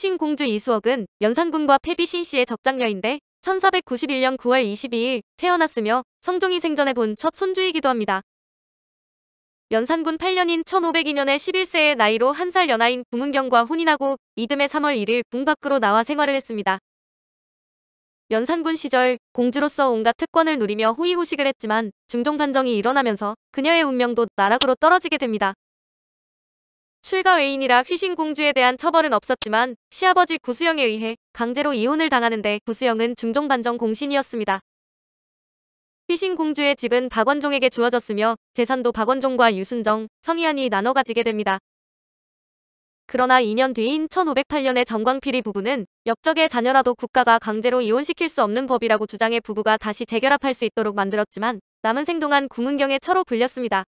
페비신 공주 이수억은 연산군과 페비신 씨의 적장녀인데 1491년 9월 22일 태어났으며 성종이 생전에 본 첫 손주이기도 합니다. 연산군 8년인 1502년에 11세의 나이로 한살 연하인 구문경과 혼인하고 이듬해 3월 1일 궁 밖으로 나와 생활을 했습니다. 연산군 시절 공주로서 온갖 특권을 누리며 호의호식을 했지만 중종 반정이 일어나면서 그녀의 운명도 나락으로 떨어지게 됩니다. 출가 외인이라 휘신 공주에 대한 처벌은 없었지만 시아버지 구수영에 의해 강제로 이혼을 당하는데 구수영은 중종반정 공신이었습니다. 휘신 공주의 집은 박원종에게 주어졌으며 재산도 박원종과 유순정, 성희안이 나눠 가지게 됩니다. 그러나 2년 뒤인 1508년의 정광필이 부부는 역적의 자녀라도 국가가 강제로 이혼시킬 수 없는 법이라고 주장해 부부가 다시 재결합할 수 있도록 만들었지만 남은 생동안 구문경의 처로 불렸습니다.